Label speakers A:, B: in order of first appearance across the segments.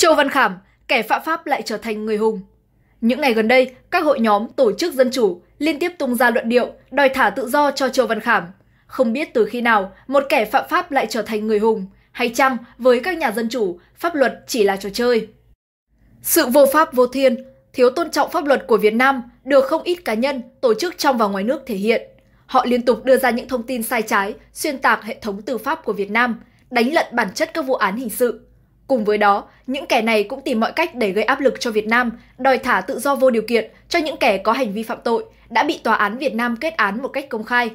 A: Châu Văn Khảm, kẻ phạm pháp lại trở thành người hùng. Những ngày gần đây, các hội nhóm, tổ chức dân chủ liên tiếp tung ra luận điệu đòi thả tự do cho Châu Văn Khảm. Không biết từ khi nào một kẻ phạm pháp lại trở thành người hùng, hay chăng với các nhà dân chủ, pháp luật chỉ là trò chơi. Sự vô pháp vô thiên, thiếu tôn trọng pháp luật của Việt Nam được không ít cá nhân, tổ chức trong và ngoài nước thể hiện. Họ liên tục đưa ra những thông tin sai trái, xuyên tạc hệ thống tư pháp của Việt Nam, đánh lận bản chất các vụ án hình sự, Cùng với đó, những kẻ này cũng tìm mọi cách để gây áp lực cho Việt Nam, đòi thả tự do vô điều kiện cho những kẻ có hành vi phạm tội đã bị tòa án Việt Nam kết án một cách công khai.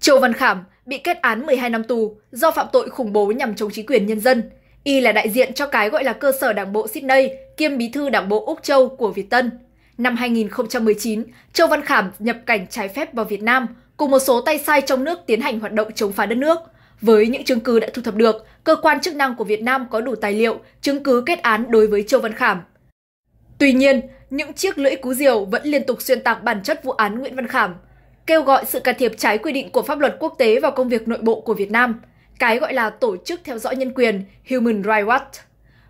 A: Châu Văn Khảm bị kết án 12 năm tù do phạm tội khủng bố nhằm chống chính quyền nhân dân. Y là đại diện cho cái gọi là cơ sở đảng bộ Sydney, kiêm bí thư đảng bộ Úc Châu của Việt Tân. Năm 2019, Châu Văn Khảm nhập cảnh trái phép vào Việt Nam, cùng một số tay sai trong nước tiến hành hoạt động chống phá đất nước – với những chứng cứ đã thu thập được, cơ quan chức năng của Việt Nam có đủ tài liệu, chứng cứ kết án đối với Châu Văn Khảm. Tuy nhiên, những chiếc lưỡi cú diều vẫn liên tục xuyên tạc bản chất vụ án Nguyễn Văn Khảm, kêu gọi sự can thiệp trái quy định của pháp luật quốc tế vào công việc nội bộ của Việt Nam, cái gọi là Tổ chức Theo dõi Nhân quyền Human Rights Watch,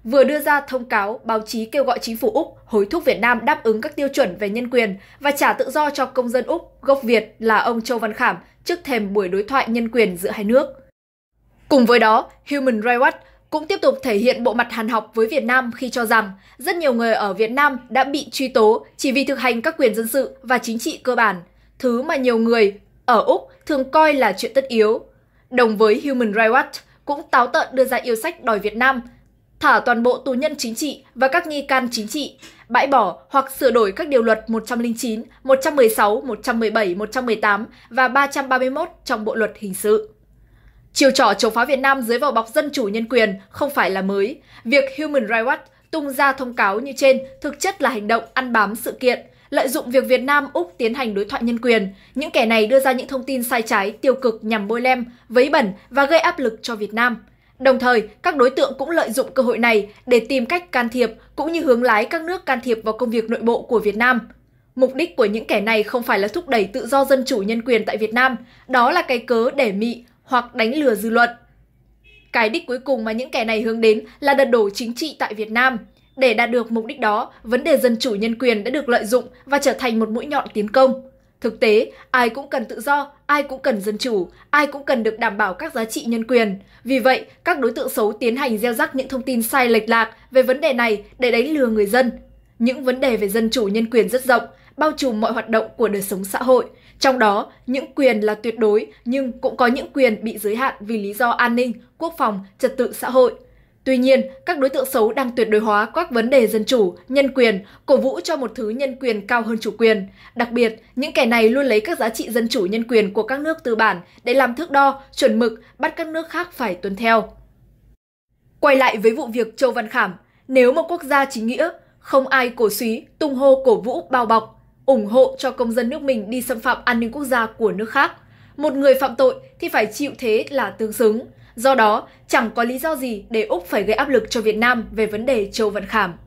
A: vừa đưa ra thông cáo báo chí kêu gọi chính phủ Úc hối thúc Việt Nam đáp ứng các tiêu chuẩn về nhân quyền và trả tự do cho công dân Úc gốc Việt là ông Châu Văn Khảm trước thềm buổi đối thoại nhân quyền giữa hai nước. Cùng với đó, Human Rights Watch cũng tiếp tục thể hiện bộ mặt hàn học với Việt Nam khi cho rằng rất nhiều người ở Việt Nam đã bị truy tố chỉ vì thực hành các quyền dân sự và chính trị cơ bản, thứ mà nhiều người ở Úc thường coi là chuyện tất yếu. Đồng với Human Rights Watch cũng táo tợn đưa ra yêu sách đòi Việt Nam thả toàn bộ tù nhân chính trị và các nghi can chính trị, bãi bỏ hoặc sửa đổi các điều luật 109, 116, 117, 118 và 331 trong Bộ luật hình sự. Chiều trò chống phá Việt Nam dưới vỏ bọc dân chủ nhân quyền không phải là mới. Việc Human Rights Watch tung ra thông cáo như trên thực chất là hành động ăn bám sự kiện, lợi dụng việc Việt Nam Úc tiến hành đối thoại nhân quyền. Những kẻ này đưa ra những thông tin sai trái, tiêu cực nhằm bôi lem, vấy bẩn và gây áp lực cho Việt Nam. Đồng thời, các đối tượng cũng lợi dụng cơ hội này để tìm cách can thiệp cũng như hướng lái các nước can thiệp vào công việc nội bộ của Việt Nam. Mục đích của những kẻ này không phải là thúc đẩy tự do dân chủ nhân quyền tại Việt Nam, đó là cái cớ để mị hoặc đánh lừa dư luận. Cái đích cuối cùng mà những kẻ này hướng đến là đật đổ chính trị tại Việt Nam. Để đạt được mục đích đó, vấn đề dân chủ nhân quyền đã được lợi dụng và trở thành một mũi nhọn tiến công. Thực tế, ai cũng cần tự do, ai cũng cần dân chủ, ai cũng cần được đảm bảo các giá trị nhân quyền. Vì vậy, các đối tượng xấu tiến hành gieo rắc những thông tin sai lệch lạc về vấn đề này để đánh lừa người dân. Những vấn đề về dân chủ nhân quyền rất rộng, bao trùm mọi hoạt động của đời sống xã hội, trong đó, những quyền là tuyệt đối nhưng cũng có những quyền bị giới hạn vì lý do an ninh, quốc phòng, trật tự xã hội. Tuy nhiên, các đối tượng xấu đang tuyệt đối hóa các vấn đề dân chủ, nhân quyền, cổ vũ cho một thứ nhân quyền cao hơn chủ quyền. Đặc biệt, những kẻ này luôn lấy các giá trị dân chủ nhân quyền của các nước tư bản để làm thước đo, chuẩn mực, bắt các nước khác phải tuân theo. Quay lại với vụ việc Châu Văn Khảm, nếu một quốc gia chính nghĩa, không ai cổ suý, tung hô cổ vũ bao bọc, ủng hộ cho công dân nước mình đi xâm phạm an ninh quốc gia của nước khác. Một người phạm tội thì phải chịu thế là tương xứng. Do đó, chẳng có lý do gì để Úc phải gây áp lực cho Việt Nam về vấn đề Châu Văn Khảm.